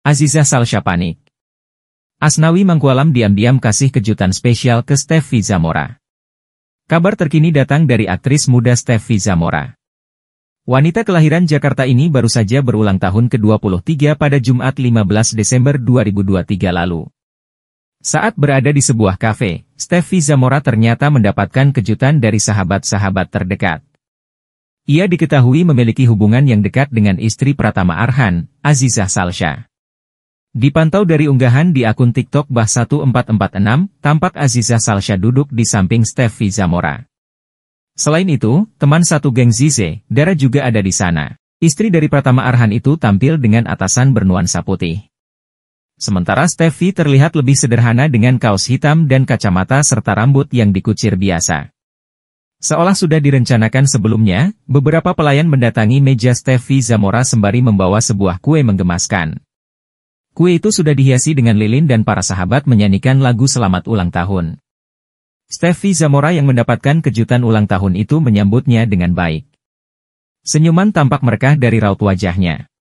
Aziza Salsha panik. Asnawi Mangkualam diam-diam kasih kejutan spesial ke Steffi Zamora. Kabar terkini datang dari aktris muda Steffi Zamora. Wanita kelahiran Jakarta ini baru saja berulang tahun ke-23 pada Jumat 15 Desember 2023 lalu. Saat berada di sebuah kafe, Steffi Zamora ternyata mendapatkan kejutan dari sahabat-sahabat terdekat. Ia diketahui memiliki hubungan yang dekat dengan istri Pratama Arhan, Azizah Salsha. Dipantau dari unggahan di akun TikTok Bah 1446, tampak Aziza Salsha duduk di samping Steffi Zamora. Selain itu, teman satu geng Zize, Dara juga ada di sana. Istri dari Pratama Arhan itu tampil dengan atasan bernuansa putih. Sementara Steffi terlihat lebih sederhana dengan kaos hitam dan kacamata serta rambut yang dikucir biasa. Seolah sudah direncanakan sebelumnya, beberapa pelayan mendatangi meja Steffi Zamora sembari membawa sebuah kue menggemaskan. Kue itu sudah dihiasi dengan lilin dan para sahabat menyanyikan lagu selamat ulang tahun. Steffi Zamora yang mendapatkan kejutan ulang tahun itu menyambutnya dengan baik. Senyuman tampak merekah dari raut wajahnya.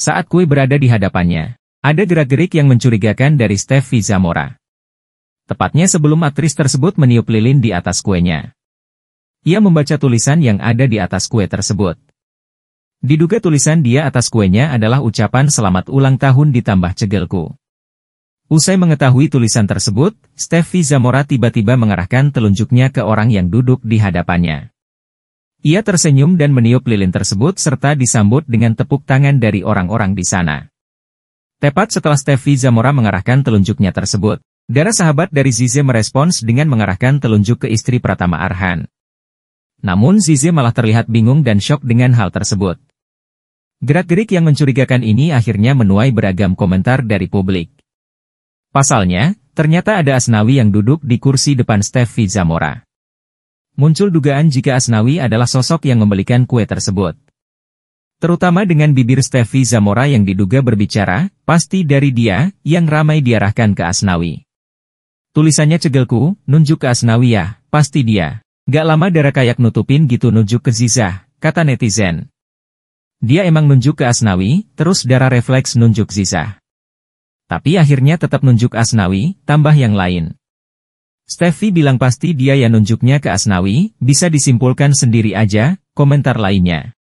Saat kue berada di hadapannya, ada gerak-gerik yang mencurigakan dari Steffi Zamora. Tepatnya sebelum aktris tersebut meniup lilin di atas kuenya. Ia membaca tulisan yang ada di atas kue tersebut. Diduga tulisan dia atas kuenya adalah ucapan selamat ulang tahun ditambah cegelku. Usai mengetahui tulisan tersebut, Steffi Zamora tiba-tiba mengarahkan telunjuknya ke orang yang duduk di hadapannya. Ia tersenyum dan meniup lilin tersebut serta disambut dengan tepuk tangan dari orang-orang di sana. Tepat setelah Steffi Zamora mengarahkan telunjuknya tersebut, darah sahabat dari Zize merespons dengan mengarahkan telunjuk ke istri Pratama Arhan. Namun Zize malah terlihat bingung dan shock dengan hal tersebut. Gerak-gerik yang mencurigakan ini akhirnya menuai beragam komentar dari publik. Pasalnya, ternyata ada Asnawi yang duduk di kursi depan Steffi Zamora. Muncul dugaan jika Asnawi adalah sosok yang membelikan kue tersebut. Terutama dengan bibir Steffi Zamora yang diduga berbicara, pasti dari dia, yang ramai diarahkan ke Asnawi. Tulisannya cegelku, nunjuk ke Asnawi ya, pasti dia. Gak lama darah kayak nutupin gitu nunjuk ke Zizah, kata netizen. Dia emang nunjuk ke Asnawi, terus darah refleks nunjuk Ziza. Tapi akhirnya tetap nunjuk Asnawi, tambah yang lain. Steffi bilang pasti dia yang nunjuknya ke Asnawi, bisa disimpulkan sendiri aja, komentar lainnya.